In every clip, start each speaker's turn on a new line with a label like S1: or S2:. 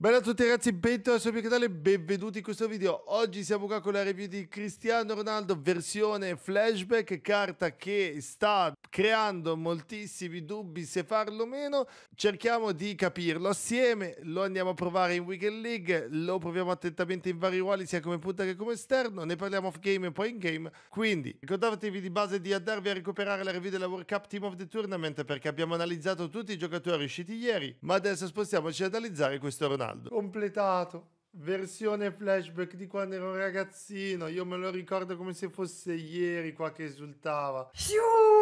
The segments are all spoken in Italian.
S1: Bella a tutti ragazzi, bentornati sul mio canale, benvenuti in questo video. Oggi siamo qua con la review di Cristiano Ronaldo versione flashback, carta che sta creando moltissimi dubbi se farlo o meno. Cerchiamo di capirlo assieme, lo andiamo a provare in Weekend League, lo proviamo attentamente in vari ruoli sia come punta che come esterno, ne parliamo off game e poi in game. Quindi ricordatevi di base di andarvi a recuperare la review della World Cup Team of the Tournament perché abbiamo analizzato tutti i giocatori usciti ieri, ma adesso spostiamoci ad analizzare questo Ronaldo. Ronaldo. Completato. Versione flashback di quando ero ragazzino. Io me lo ricordo come se fosse ieri qua che esultava. Siuuu!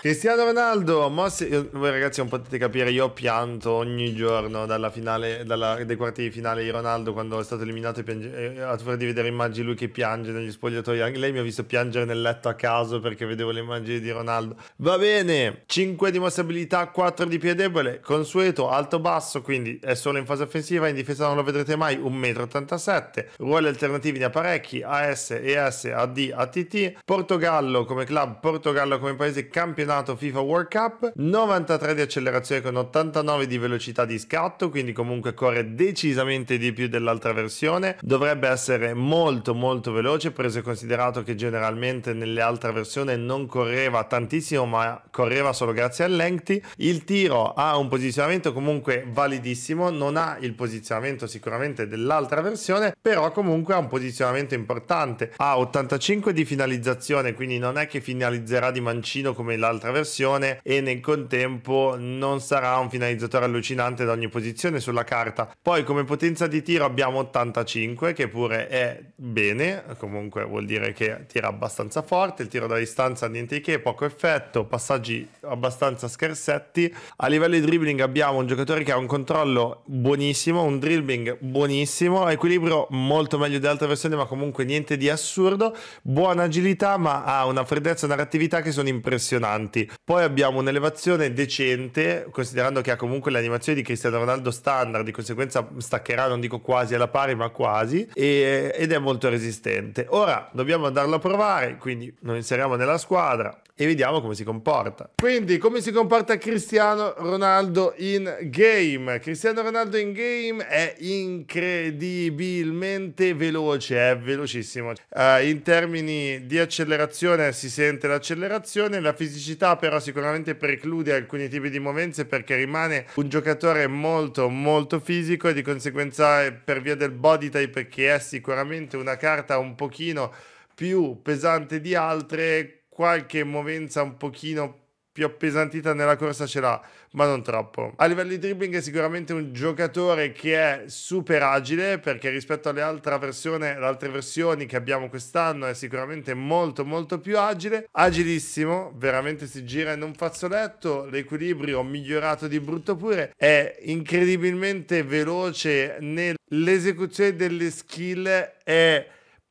S1: Cristiano Ronaldo, Mossi, voi ragazzi non potete capire, io pianto ogni giorno dalla finale, dalla, dai quarti di finale di Ronaldo quando è stato eliminato piange, a fuori di vedere immagini lui che piange negli spogliatoi, anche lei mi ha visto piangere nel letto a caso perché vedevo le immagini di Ronaldo. Va bene, 5 di mossa 4 di debole, consueto, alto-basso, quindi è solo in fase offensiva, in difesa non lo vedrete mai, 1,87 m, ruoli alternativi ne ha parecchi, AS, ES, AD, ATT, Portogallo come club, Portogallo come paese campionato FIFA World Cup, 93 di accelerazione con 89 di velocità di scatto, quindi comunque corre decisamente di più dell'altra versione, dovrebbe essere molto molto veloce, preso e considerato che generalmente nelle altre versioni non correva tantissimo, ma correva solo grazie al lengthy Il tiro ha un posizionamento comunque validissimo, non ha il posizionamento sicuramente dell'altra versione, però comunque ha un posizionamento importante, ha 85 di finalizzazione, quindi non è che finalizzerà di mancino come l'altra versione e nel contempo non sarà un finalizzatore allucinante da ogni posizione sulla carta. Poi come potenza di tiro abbiamo 85 che pure è bene, comunque vuol dire che tira abbastanza forte, il tiro da distanza niente che, poco effetto, passaggi abbastanza scherzetti. A livello di dribbling abbiamo un giocatore che ha un controllo buonissimo, un dribbling buonissimo, equilibrio molto meglio di altre versioni ma comunque niente di assurdo, buona agilità ma ha una freddezza e una reattività che sono sono impressionanti. Poi abbiamo un'elevazione decente, considerando che ha comunque le animazioni di Cristiano Ronaldo standard, di conseguenza staccherà, non dico quasi alla pari, ma quasi, e, ed è molto resistente. Ora dobbiamo andarlo a provare, quindi lo inseriamo nella squadra e vediamo come si comporta. Quindi come si comporta Cristiano Ronaldo in game? Cristiano Ronaldo in game è incredibilmente veloce, è velocissimo. Uh, in termini di accelerazione si sente l'accelerazione generazione. La fisicità però sicuramente preclude alcuni tipi di movenze perché rimane un giocatore molto molto fisico e di conseguenza eh, per via del body type che è sicuramente una carta un pochino più pesante di altre, qualche movenza un pochino più più appesantita nella corsa ce l'ha, ma non troppo. A livello di dribbling è sicuramente un giocatore che è super agile perché rispetto alle altre, versione, alle altre versioni che abbiamo quest'anno è sicuramente molto molto più agile, agilissimo, veramente si gira in un fazzoletto, l'equilibrio migliorato di brutto pure, è incredibilmente veloce nell'esecuzione delle skill, è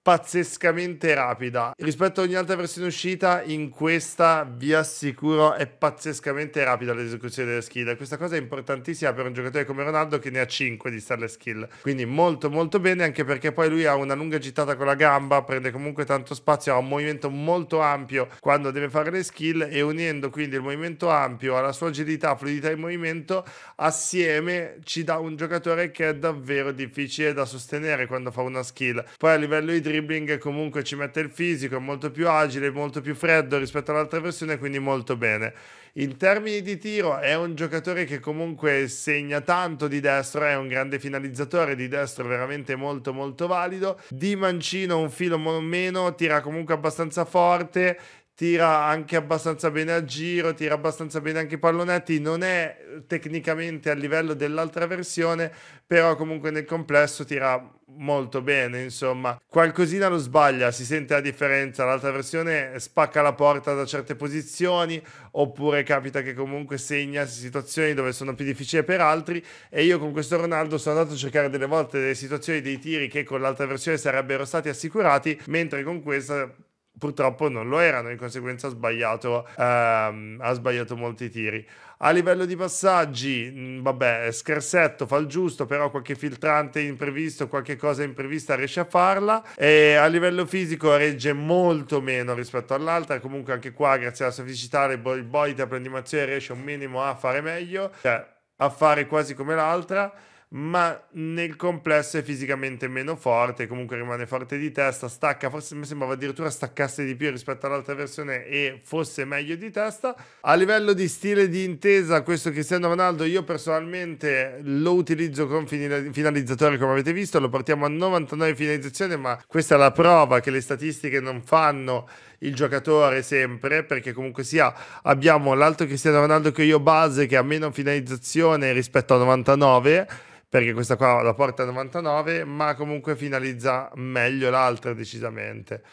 S1: pazzescamente rapida. Rispetto a ogni altra versione uscita, in questa vi assicuro è pazzescamente rapida l'esecuzione delle skill. Questa cosa è importantissima per un giocatore come Ronaldo che ne ha 5 di starle skill. Quindi molto molto bene anche perché poi lui ha una lunga gittata con la gamba, prende comunque tanto spazio, ha un movimento molto ampio quando deve fare le skill e unendo quindi il movimento ampio alla sua agilità, fluidità in movimento, assieme ci dà un giocatore che è davvero difficile da sostenere quando fa una skill. Poi a livello idrico dribbling comunque ci mette il fisico, è molto più agile, molto più freddo rispetto all'altra versione, quindi molto bene. In termini di tiro è un giocatore che comunque segna tanto di destro, è un grande finalizzatore di destro, veramente molto molto valido. Di mancino un filo meno, tira comunque abbastanza forte, tira anche abbastanza bene a giro, tira abbastanza bene anche i pallonetti, non è tecnicamente a livello dell'altra versione, però comunque nel complesso tira molto bene, insomma, qualcosina lo sbaglia, si sente la differenza, l'altra versione spacca la porta da certe posizioni, oppure capita che comunque segna situazioni dove sono più difficili per altri e io con questo Ronaldo sono andato a cercare delle volte delle situazioni dei tiri che con l'altra versione sarebbero stati assicurati, mentre con questa purtroppo non lo erano, di conseguenza ha sbagliato, ehm, ha sbagliato molti tiri. A livello di passaggi, mh, mm, vabbè, scarsetto, fa il giusto, però qualche filtrante imprevisto, qualche cosa imprevista riesce a farla. E a livello fisico regge molto meno rispetto all'altra, comunque anche qua grazie alla sua fisicità, il body, body di aprendimazione riesce un minimo a fare meglio, cioè a fare quasi come l'altra ma nel complesso è fisicamente meno forte, comunque rimane forte di testa, stacca, forse mi sembrava addirittura staccasse di più rispetto all'altra versione e fosse meglio di testa. A livello di stile di intesa, questo Cristiano Ronaldo io personalmente lo utilizzo con finalizzatori come avete visto, lo portiamo a 99 finalizzazioni, ma questa è la prova che le statistiche non fanno il giocatore sempre, perché comunque sia abbiamo l'altro Cristiano Ronaldo che io base che ha meno finalizzazione rispetto a 99 perché questa qua la porta a 99, ma comunque finalizza meglio l'altra decisamente.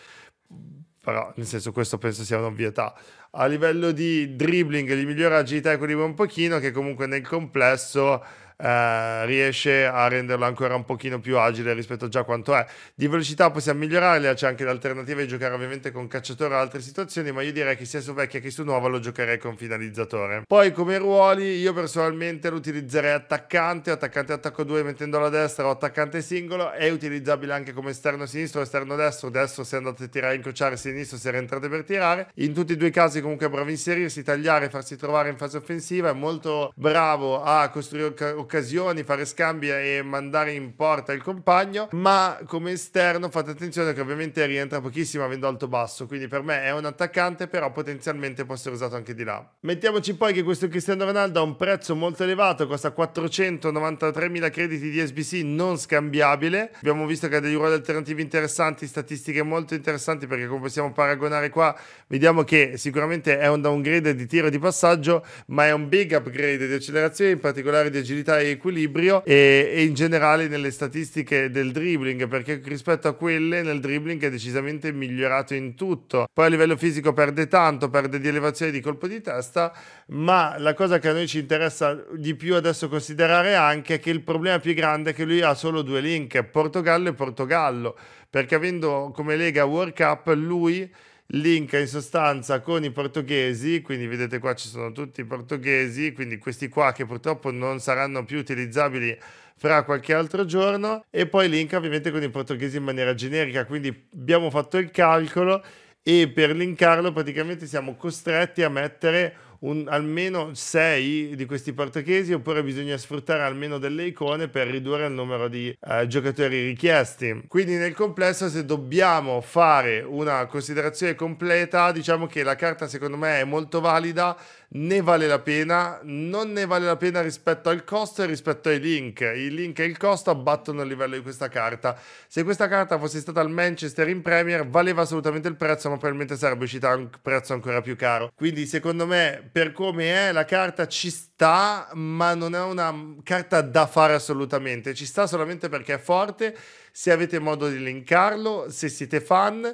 S1: Però, nel senso, questo penso sia un'ovvietà. A livello di dribbling, di migliore agilità, equilibrio un pochino, che comunque nel complesso eh, riesce a renderlo ancora un pochino più agile rispetto a già quanto è. Di velocità possiamo migliorare, c'è anche l'alternativa di giocare ovviamente con cacciatore o altre situazioni, ma io direi che sia su vecchia che su nuova lo giocherei con finalizzatore. Poi come ruoli io personalmente lo utilizzerei attaccante, attaccante attacco 2 mettendolo a destra o attaccante singolo, è utilizzabile anche come esterno sinistro, o esterno destro, destro se andate a tirare a incrociare, sinistro se rientrate per tirare. In tutti e due i casi comunque è bravo a inserirsi, tagliare, farsi trovare in fase offensiva, è molto bravo a costruire occasioni, fare scambi e mandare in porta il compagno, ma come esterno fate attenzione che ovviamente rientra pochissimo avendo alto basso, quindi per me è un attaccante, però potenzialmente può essere usato anche di là. Mettiamoci poi che questo Cristiano Ronaldo ha un prezzo molto elevato, costa 493.000 crediti di SBC non scambiabile. Abbiamo visto che ha dei ruoli alternativi interessanti, statistiche molto interessanti perché come possiamo paragonare qua, vediamo che sicuramente è un downgrade di tiro di passaggio, ma è un big upgrade di accelerazione, in particolare di agilità potenza e equilibrio e, e, in generale nelle statistiche del dribbling perché rispetto a quelle nel dribbling è decisamente migliorato in tutto poi a livello fisico perde tanto perde di elevazione di colpo di testa ma la cosa che a noi ci interessa di più adesso considerare anche è che il problema più grande è che lui ha solo due link Portogallo e Portogallo perché avendo come lega World Cup lui link in sostanza con i portoghesi, quindi vedete qua ci sono tutti i portoghesi, quindi questi qua che purtroppo non saranno più utilizzabili fra qualche altro giorno e poi linka ovviamente con i portoghesi in maniera generica, quindi abbiamo fatto il calcolo e per linkarlo praticamente siamo costretti a mettere un, almeno 6 di questi portachesi oppure bisogna sfruttare almeno delle icone per ridurre il numero di eh, giocatori richiesti. Quindi nel complesso se dobbiamo fare una considerazione completa diciamo che la carta secondo me è molto valida ne vale la pena, non ne vale la pena rispetto al costo e rispetto ai link. I link e il costo abbattono il livello di questa carta. Se questa carta fosse stata al Manchester in Premier, valeva assolutamente il prezzo, ma probabilmente sarebbe uscita a un prezzo ancora più caro. Quindi, secondo me, per come è, la carta ci sta, ma non è una carta da fare assolutamente. Ci sta solamente perché è forte. Se avete modo di linkarlo, se siete fan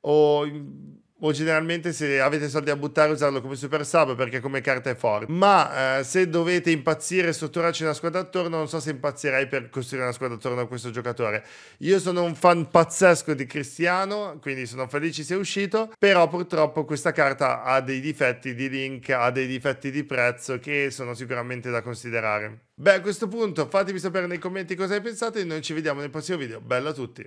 S1: o o generalmente se avete soldi a buttare usarlo come super sub perché come carta è forte ma eh, se dovete impazzire e strutturarci una squadra attorno non so se impazzirei per costruire una squadra attorno a questo giocatore io sono un fan pazzesco di Cristiano quindi sono felice sia uscito però purtroppo questa carta ha dei difetti di link ha dei difetti di prezzo che sono sicuramente da considerare beh a questo punto fatemi sapere nei commenti cosa ne pensate e noi ci vediamo nel prossimo video bella a tutti